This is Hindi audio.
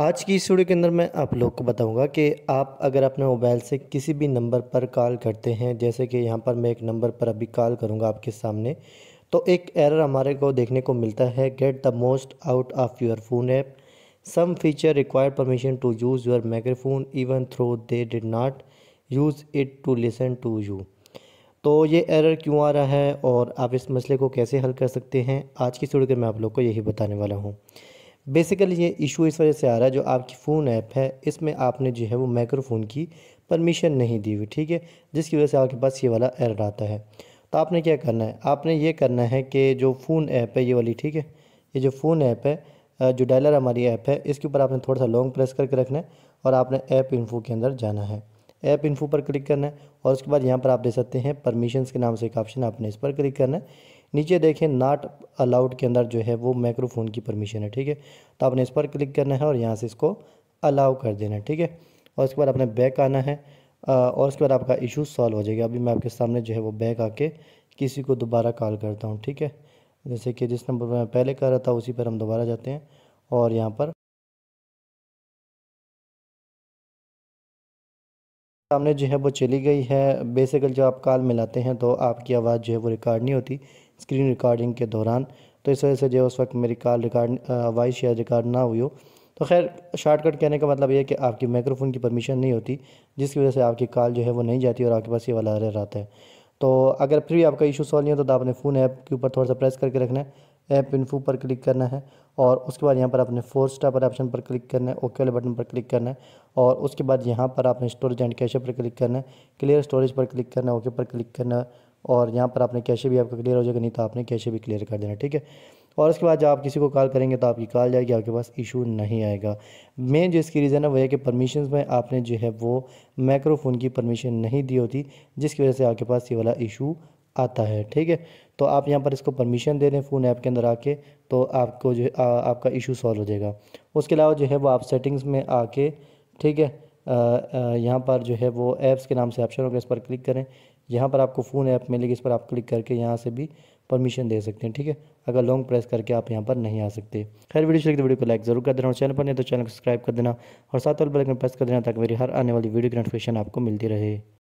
आज की इस वीडियो के अंदर मैं आप लोग को बताऊंगा कि आप अगर अपने मोबाइल से किसी भी नंबर पर कॉल करते हैं जैसे कि यहाँ पर मैं एक नंबर पर अभी कॉल करूँगा आपके सामने तो एक एरर हमारे को देखने को मिलता है get the most out of your phone app some feature required permission to use your microphone even though they did not use it to listen to you तो ये एरर क्यों आ रहा है और आप इस मसले को कैसे हल कर सकते हैं आज की वीडियो के मैं आप लोग को यही बताने वाला हूँ बेसिकली ये इशू इस वजह से आ रहा है जो आपकी फ़ोन ऐप है इसमें आपने जो है वो माइक्रोफोन की परमिशन नहीं दी हुई ठीक है जिसकी वजह से आपके पास ये वाला एरर आता है तो आपने क्या करना है आपने ये करना है कि जो फ़ोन ऐप है ये वाली ठीक है ये जो फ़ोन ऐप है जो डायलर हमारी ऐप है इसके ऊपर आपने थोड़ा सा लॉन्ग प्रेस करके रखना है और आपने ऐप इन्फो के अंदर जाना है ऐप इन्फो पर क्लिक करना है और उसके बाद यहाँ पर आप दे सकते हैं परमिशन के नाम से एक ऑप्शन आपने इस पर क्लिक करना है नीचे देखें नाट अलाउड के अंदर जो है वो माइक्रोफोन की परमिशन है ठीक है तो आपने इस पर क्लिक करना है और यहाँ से इसको अलाउ कर देना है ठीक है और उसके बाद आपने बैक आना है और उसके बाद आपका इशू सॉल्व हो जाएगा अभी मैं आपके सामने जो है वो बैक आके किसी को दोबारा कॉल करता हूँ ठीक है जैसे कि जिस नंबर पर मैं पहले कर रहा था उसी पर हम दोबारा जाते हैं और यहाँ पर सामने जो है वो चली गई है बेसिकली जब आप कॉल मिलाते हैं तो आपकी आवाज़ जो है वो रिकॉर्ड नहीं होती स्क्रीन रिकॉर्डिंग के दौरान तो इस वजह से जो उस वक्त मेरी कॉल रिकॉर्ड वॉइस या रिकॉर्ड ना हुई हो तो खैर शॉर्टकट कहने का मतलब यह कि आपकी माइक्रोफोन की परमिशन नहीं होती जिसकी वजह से आपकी कॉल जो है वो नहीं जाती और आपके पास ये वाला एरर आता है तो अगर फिर भी आपका इशू सॉल्व नहीं होता तो आपने फ़ोन ऐप के ऊपर थोड़ा सा प्रेस करके रखना है ऐप इन्फो पर क्लिक करना है और उसके बाद यहाँ पर आपने फोर स्टार पर ऑप्शन पर क्लिक करना है ओके वाले बटन पर क्लिक करना है और उसके बाद यहाँ पर आपने स्टोरेज एंड कैशअ पर क्लिक करना है क्लियर स्टोरेज पर क्लिक करना है ओके पर क्लिक करना है और यहाँ पर आपने कैसे भी आपका क्लियर हो जाएगा नहीं तो आपने कैशे भी क्लियर कर देना ठीक है और उसके बाद जब आप किसी को कॉल करेंगे तो आपकी कॉल जाएगी आपके पास इशू नहीं आएगा मेन जो इसकी रीज़न है वह है कि परमिशन में आपने जो है वो माइक्रोफोन की परमिशन नहीं दी होती जिसकी वजह से आपके पास ये वाला इशू आता है ठीक है तो आप यहाँ पर इसको परमिशन दे दें फ़ोन ऐप के अंदर आके तो आपको जो है आपका इशू सॉल्व हो जाएगा उसके अलावा जो है वो आप सेटिंग्स में आके ठीक है यहाँ पर जो है वो ऐप्स के नाम से ऑप्शन होगा इस पर क्लिक करें यहाँ पर आपको फ़ोन ऐप मिलेगी इस पर आप क्लिक करके यहाँ से भी परमिशन दे सकते हैं ठीक है अगर लॉन्ग प्रेस करके आप यहाँ पर नहीं आ सकते खैर वीडियो चलिए तो वीडियो को लाइक जरूर कर देना और चैनल पर नहीं तो चैनल को सब्सक्राइब कर देना और साथ वाले बेल प्रेस कर देना ताकि मेरी हर आने वाली वीडियो की नोटिफिकेशन आपको मिलती रहे